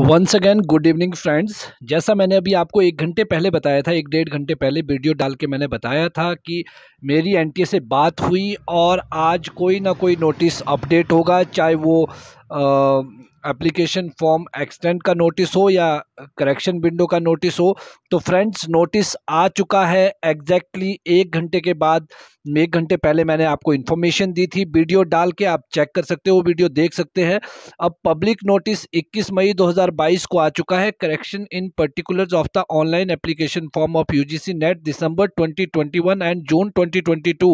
once again good evening friends जैसा मैंने अभी आपको एक घंटे पहले बताया था एक डेढ़ घंटे पहले वीडियो डाल के मैंने बताया था कि मेरी एनटीए से बात हुई और आज कोई ना कोई नोटिस अपडेट होगा चाहे वो एप्लीकेशन फॉर्म एक्सटेंड का नोटिस हो या करेक्शन विंडो का नोटिस हो तो फ्रेंड्स नोटिस आ चुका है एग्जैक्टली exactly एक घंटे के बाद एक घंटे पहले मैंने आपको इन्फॉर्मेशन दी थी वीडियो डाल के आप चेक कर सकते हो वीडियो देख सकते हैं अब पब्लिक नोटिस 21 मई 2022 को आ चुका है correction in particulars of the online application form of U NET December twenty and June twenty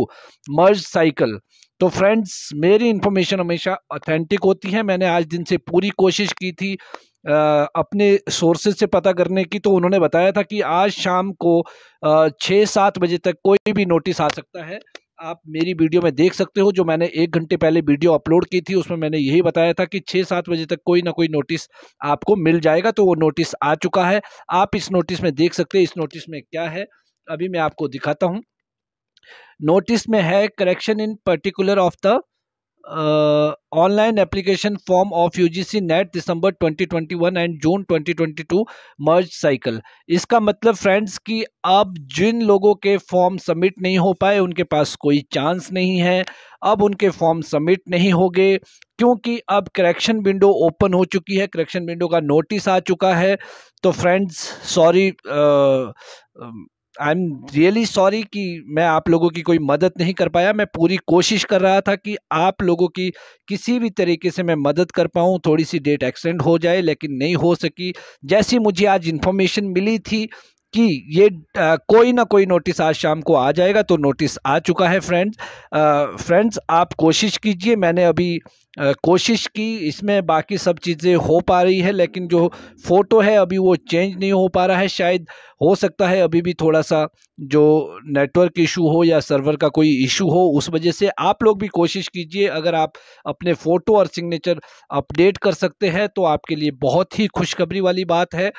merge cycle तो फ्रेंड्स मेरी इन्फॉर्मेशन हमेशा ऑथेंटिक होती है मैंने आज दिन से पूरी कोशिश की थी आ, अपने सोर्सेज से पता करने की तो उन्होंने बताया था कि आज शाम को छः सात बजे तक कोई भी नोटिस आ सकता है आप मेरी वीडियो में देख सकते हो जो मैंने एक घंटे पहले वीडियो अपलोड की थी उसमें मैंने यही बताया था कि छः सात बजे तक कोई ना कोई नोटिस आपको मिल जाएगा तो वो नोटिस आ चुका है आप इस नोटिस में देख सकते हैं इस नोटिस में क्या है अभी मैं आपको दिखाता हूँ नोटिस में है correction in particular of the online application form of UGC NET December 2021 and June 2022 merge cycle इसका मतलब फ्रेंड्स कि अब जिन लोगों के फॉर्म सबमिट नहीं हो पाए उनके पास कोई चांस नहीं है अब उनके फॉर्म सबमिट नहीं हो गए क्योंकि अब करेक्शन विंडो ओपन हो चुकी है करेक्शन विंडो का नोटिस आ चुका है तो friends sorry I am really sorry कि मैं आप लोगों की कोई मदद नहीं कर पाया मैं पूरी कोशिश कर रहा था कि आप लोगों की किसी भी तरीके से मैं मदद कर पाऊँ थोड़ी सी डेट एक्सटेंड हो जाए लेकिन नहीं हो सकी जैसी मुझे आज इन्फॉर्मेशन मिली थी कि ये आ, कोई ना कोई नोटिस आज शाम को आ जाएगा तो नोटिस आ चुका है फ्रेंड्स फ्रेंड्स आप कोशिश कीजिए मैंने अभी कोशिश की इसमें बाकी सब चीज़ें हो पा रही है लेकिन जो फ़ोटो है अभी वो चेंज नहीं हो पा रहा है शायद हो सकता है अभी भी थोड़ा सा जो नेटवर्क इशू हो या सर्वर का कोई इशू हो उस वजह से आप लोग भी कोशिश कीजिए अगर आप अपने फ़ोटो और सिग्नेचर अपडेट कर सकते हैं तो आपके लिए बहुत ही खुशखबरी वाली बात है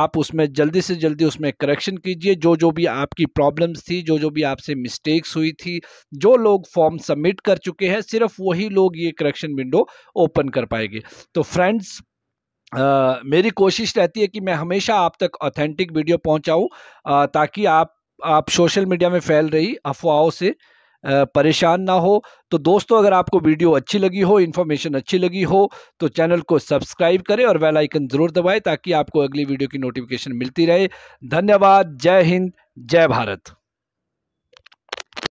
आप उसमें जल्दी से जल्दी उसमें करेक्शन कीजिए जो जो भी आपकी प्रॉब्लम्स थी जो जो भी आपसे मिस्टेक्स हुई थी जो लोग फॉर्म सबमिट कर चुके हैं सिर्फ वही लोग ये करेक्शन कलेक्शन विंडो ओपन कर पाएगी तो फ्रेंड्स Uh, मेरी कोशिश रहती है कि मैं हमेशा आप तक ऑथेंटिक वीडियो पहुंचाऊं uh, ताकि आप आप सोशल मीडिया में फैल रही अफवाहों से uh, परेशान ना हो तो दोस्तों अगर आपको वीडियो अच्छी लगी हो इन्फॉर्मेशन अच्छी लगी हो तो चैनल को सब्सक्राइब करें और बेल आइकन ज़रूर दबाएं ताकि आपको अगली वीडियो की नोटिफिकेशन मिलती रहे धन्यवाद जय हिंद जय भारत